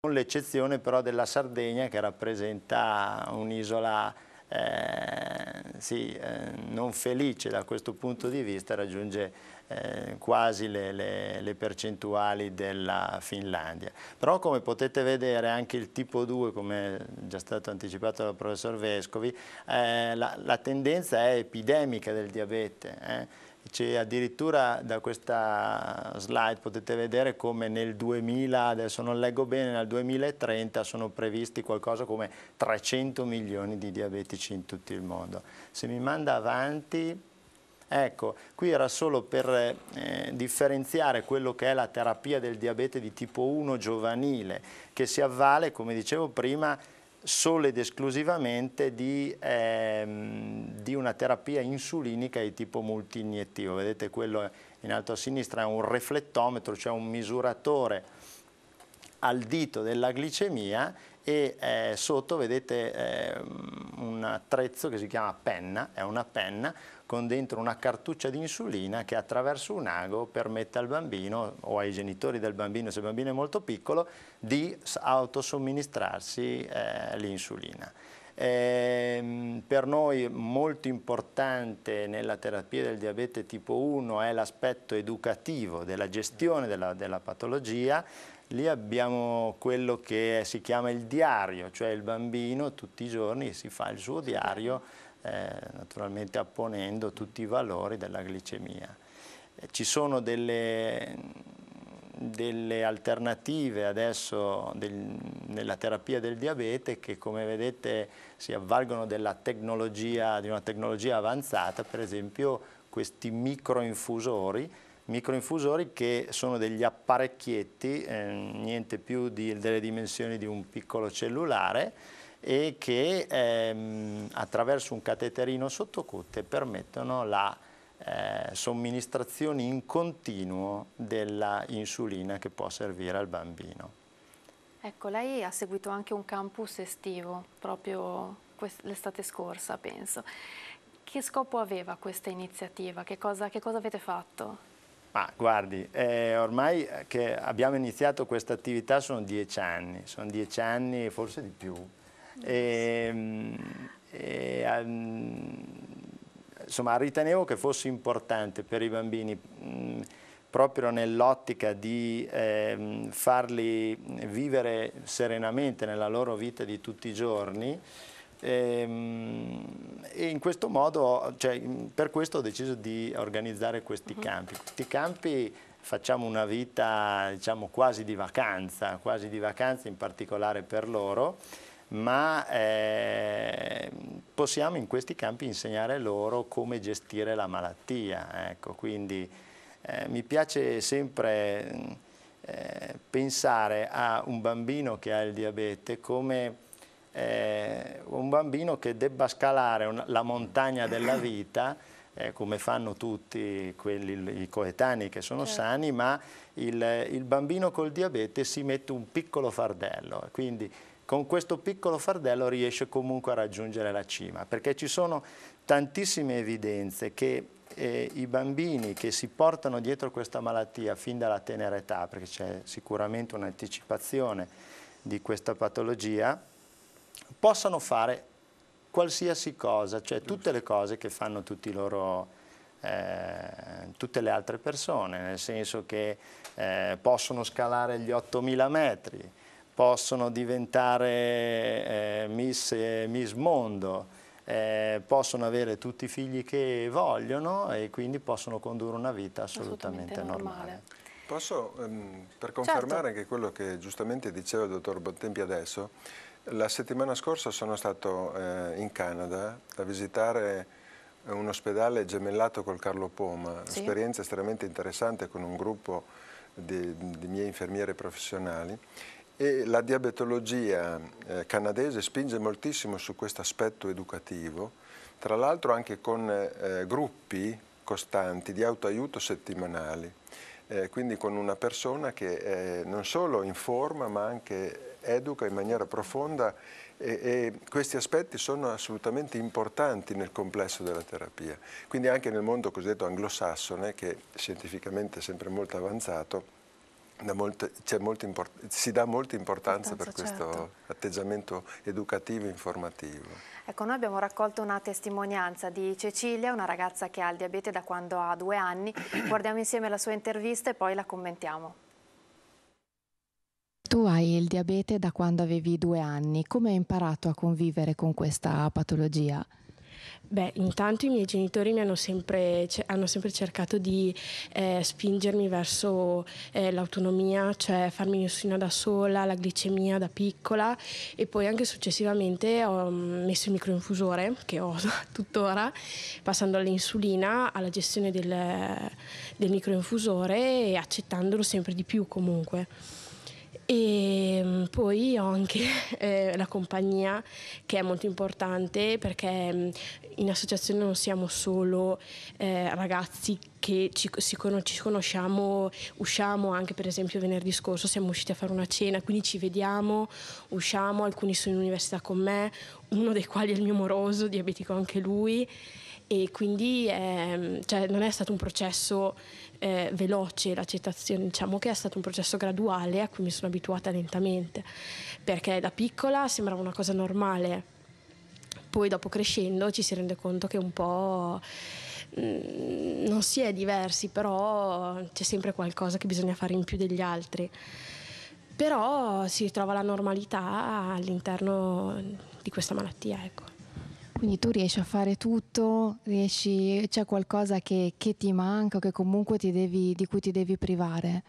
con l'eccezione però della Sardegna che rappresenta un'isola eh, sì, eh, non felice da questo punto di vista, raggiunge eh, quasi le, le, le, percentuali della Finlandia. Però come potete vedere anche il tipo 2, come è già stato anticipato dal professor Vescovi, eh, la, la, tendenza è epidemica del diabete eh. C'è addirittura da questa slide potete vedere come nel 2000, adesso non leggo bene, nel 2030 sono previsti qualcosa come 300 milioni di diabetici in tutto il mondo. Se mi manda avanti, ecco, qui era solo per eh, differenziare quello che è la terapia del diabete di tipo 1 giovanile, che si avvale, come dicevo prima, solo ed esclusivamente di, ehm, di, una terapia insulinica di tipo multiiniettivo. Vedete quello in alto a sinistra è un reflettometro, cioè un misuratore al dito della glicemia e eh, sotto vedete ehm, un attrezzo che si chiama penna, è una penna con dentro una cartuccia di insulina che attraverso un ago permette al bambino o ai genitori del bambino, se il bambino è molto piccolo, di autosomministrarsi eh, l'insulina. Eh, per noi molto importante nella terapia del diabete tipo 1 è l'aspetto educativo della gestione della, della patologia, Lì abbiamo quello che si chiama il diario, cioè il bambino tutti i giorni si fa il suo diario, eh, naturalmente apponendo tutti i valori della glicemia. Eh, ci sono delle, delle alternative adesso del, nella terapia del diabete che come vedete si avvalgono della tecnologia, di una tecnologia avanzata, per esempio questi microinfusori microinfusori che sono degli apparecchietti, eh, niente più di, delle dimensioni di un piccolo cellulare e che ehm, attraverso un cateterino sottocute permettono la eh, somministrazione in continuo della insulina che può servire al bambino. Ecco, lei ha seguito anche un campus estivo proprio l'estate scorsa, penso. Che scopo aveva questa iniziativa? che cosa, che cosa avete fatto? Ma guardi, eh, ormai eh, che abbiamo iniziato questa attività sono dieci anni, sono dieci anni forse di più. Ehm, e, e, um, insomma, ritenevo che fosse importante per i bambini mh, mm, proprio nell'ottica di eh, farli vivere serenamente nella loro vita di tutti i giorni, eh, e modo, cioè, per questo ho deciso di organizzare questi mhm. campi. Questi campi facciamo una vita diciamo, quasi di vacanza, quasi di vacanza in particolare per loro, ma eh, possiamo in questi campi insegnare loro come gestire la malattia. Ecco. Quindi eh, mi piace sempre eh, pensare a un bambino che ha il diabete come eh, un bambino che debba scalare una, la montagna della vita eh, come fanno tutti quelli, i coetanei che sono certo. sani, ma il, il, bambino col diabete si mette un piccolo fardello, quindi con questo piccolo fardello riesce comunque a raggiungere la cima, perché ci sono tantissime evidenze che eh, i bambini che si portano dietro questa malattia fin dalla tenera età, perché c'è sicuramente un'anticipazione di questa patologia, possano fare qualsiasi cosa, cioè tutte le cose che fanno tutti loro, eh, tutte le altre persone, nel senso che eh, possono scalare gli 8000 metri, possono diventare eh, Miss, Miss Mondo, eh, possono avere tutti i figli che vogliono e quindi possono condurre una vita assolutamente, assolutamente normale. normale. Posso, ehm, per certo. confermare certo. che quello che giustamente diceva il dottor Bottempi adesso, la settimana scorsa sono stato eh, in Canada a visitare un ospedale gemellato col Carlo Poma, sì. un'esperienza estremamente interessante con un gruppo di, di miei infermieri professionali e la diabetologia eh, canadese spinge moltissimo su questo aspetto educativo, tra l'altro anche con eh, gruppi costanti di autoaiuto settimanali eh, quindi con una persona che eh, non solo informa ma anche educa in maniera profonda e, e, questi aspetti sono assolutamente importanti nel complesso della terapia. Quindi anche nel mondo cosiddetto anglosassone, che scientificamente è sempre molto avanzato, Molte, import, si dà molta importanza, importanza per questo certo. atteggiamento educativo e informativo. Ecco, noi abbiamo raccolto una testimonianza di Cecilia, una ragazza che ha il diabete da quando ha due anni. Guardiamo insieme la sua intervista e poi la commentiamo. Tu hai il diabete da quando avevi due anni. Come hai imparato a convivere con questa patologia? Beh, intanto i miei genitori mi hanno sempre, hanno sempre cercato di eh, spingermi verso eh, l'autonomia, cioè farmi insulina da sola, la glicemia da piccola e poi anche successivamente ho mm, messo il microinfusore, che ho tuttora, passando all'insulina, alla gestione del, del microinfusore e accettandolo sempre di più comunque. E ehm, poi ho anche eh, la compagnia che è molto importante perché mm, in associazione non siamo solo eh, ragazzi che ci, con- ci, conosciamo, usciamo anche per esempio venerdì scorso siamo usciti a fare una cena, quindi ci vediamo, usciamo, alcuni sono in università con me, uno dei quali è il mio moroso, diabetico anche lui e quindi è, ehm, cioè, non è stato un processo eh, veloce l'accettazione, diciamo che è stato un processo graduale a cui mi sono abituata lentamente, perché da piccola sembrava una cosa normale, poi dopo crescendo ci si rende conto che un po' mh, mm, non si è diversi, però c'è sempre qualcosa che bisogna fare in più degli altri. Però si ritrova la normalità all'interno di questa malattia, ecco. Quindi tu riesci a fare tutto, riesci, c'è qualcosa che, che ti manca o che comunque devi, di cui ti devi privare?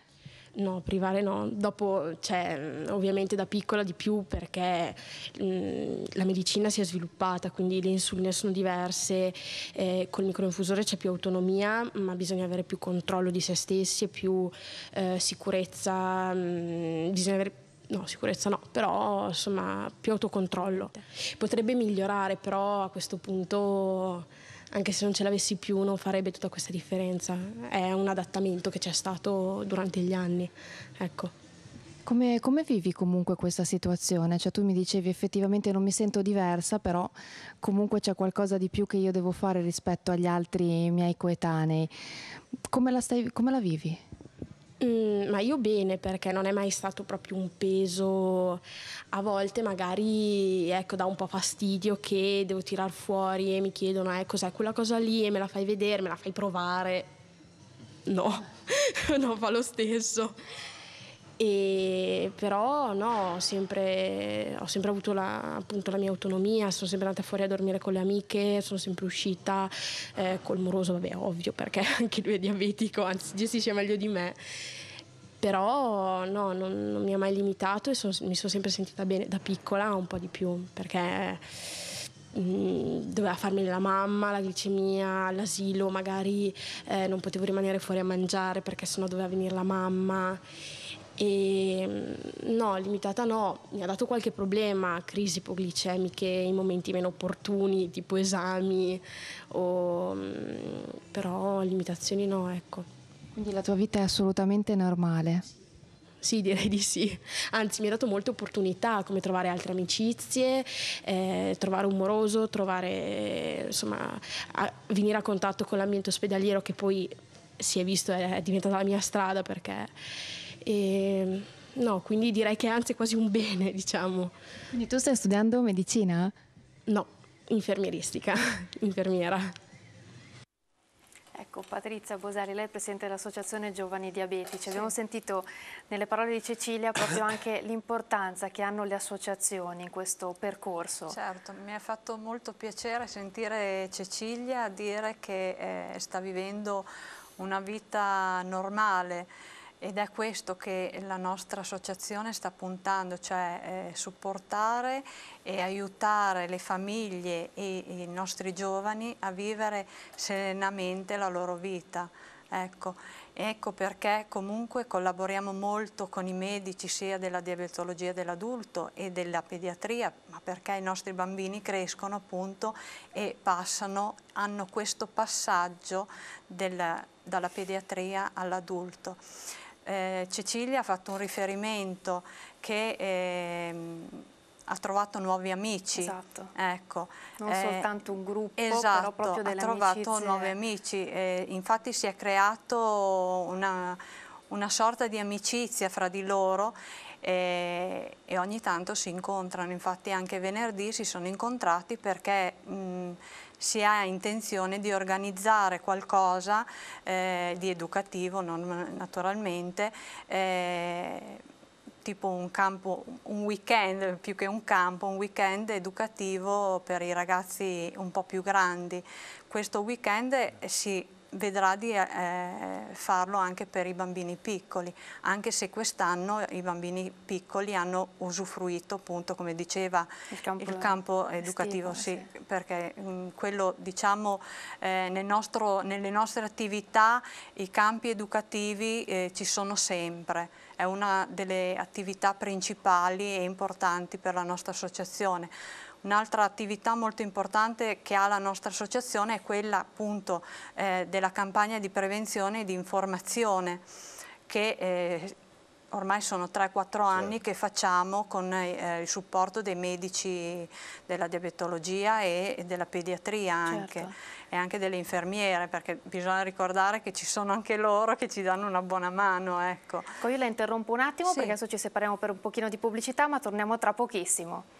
No, privare no. Dopo, cioè, ovviamente da piccola di più perché mh, la medicina si è sviluppata, quindi le insuline sono diverse, eh, il microinfusore c'è più autonomia, ma bisogna avere più controllo di se stessi e più eh, sicurezza, mh, bisogna avere no, sicurezza no, però insomma più autocontrollo. Potrebbe migliorare, però a questo punto, anche se non ce l'avessi più, non farebbe tutta questa differenza. È un adattamento che c'è stato durante gli anni. Ecco. Come, come, vivi comunque questa situazione? Cioè, tu mi dicevi effettivamente non mi sento diversa, però comunque c'è qualcosa di più che io devo fare rispetto agli altri miei coetanei. Come la, stai, come la vivi? Mm, ma io bene perché non è mai stato proprio un peso, a volte magari ecco, dà un po' fastidio che devo tirar fuori e mi chiedono eh, cos'è quella cosa lì e me la fai vedere, me la fai provare. No, no, fa lo stesso. E però no, ho sempre, ho sempre avuto la, appunto, la, mia autonomia, sono sempre andata fuori a dormire con le amiche, sono sempre uscita eh, col moroso, vabbè ovvio perché anche lui è diabetico, anzi gestisce meglio di me però no, non, non, mi ha mai limitato e son, mi sono sempre sentita bene da piccola un po' di più perché mm, doveva farmi la mamma, la glicemia, l'asilo, magari eh, non potevo rimanere fuori a mangiare perché sennò doveva venire la mamma e, mm, no, limitata no, mi ha dato qualche problema, crisi ipoglicemiche in momenti meno opportuni, tipo esami, o, mm, però limitazioni no, ecco. Quindi la tua vita è assolutamente normale? Sì, direi di sì. Anzi, mi ha dato molte opportunità, come trovare altre amicizie, eh, trovare un moroso, trovare, insomma, a venire a contatto con l'ambiente ospedaliero che poi si è visto è diventata la mia strada perché e, no, quindi direi che è anzi quasi un bene, diciamo. Quindi tu stai studiando medicina? No, infermieristica, infermiera. Ecco, Patrizia Bosari, lei è Presidente dell'Associazione Giovani Diabetici. Sì. Abbiamo sentito nelle parole di Cecilia proprio anche l'importanza che hanno le associazioni in questo percorso. Certo, mi ha fatto molto piacere sentire Cecilia dire che eh, sta vivendo una vita normale ed è questo che la nostra associazione sta puntando, cioè eh, supportare e aiutare le famiglie e, e i nostri giovani a vivere serenamente la loro vita. Ecco, ecco, perché comunque collaboriamo molto con i medici sia della diabetologia dell'adulto e della pediatria, ma perché i nostri bambini crescono appunto e passano, hanno questo passaggio del, dalla pediatria all'adulto eh, Cecilia ha fatto un riferimento che eh, ha trovato nuovi amici. Esatto. Ecco. Non eh, soltanto un gruppo, esatto, però proprio delle ha trovato amicizie. nuovi amici. Eh, infatti si è creato una, una, sorta di amicizia fra di loro e, eh, e, ogni tanto si incontrano. Infatti anche venerdì si sono incontrati perché... Mh, mm, si ha intenzione di organizzare qualcosa eh, di educativo, non, naturalmente, eh, tipo un campo, un weekend, più che un campo, un weekend educativo per i ragazzi un po' più grandi. Questo weekend si vedrà di eh, eh, farlo anche per i bambini piccoli, anche se quest'anno i bambini piccoli hanno usufruito, appunto, come diceva, il campo, il campo educativo, estivo, sì, sì. perché mh, mm, quello, diciamo, eh, nel nostro, nelle nostre attività i campi educativi eh, ci sono sempre, è una delle attività principali e importanti per la nostra associazione. Un'altra attività molto importante che ha la nostra associazione è quella appunto eh, della campagna di prevenzione e di informazione che eh, ormai sono 3-4 anni certo. che facciamo con eh, il supporto dei medici della diabetologia e, e della pediatria anche certo. e anche delle infermiere perché bisogna ricordare che ci sono anche loro che ci danno una buona mano ecco. ecco io la interrompo un attimo sì. perché adesso ci separiamo per un pochino di pubblicità ma torniamo tra pochissimo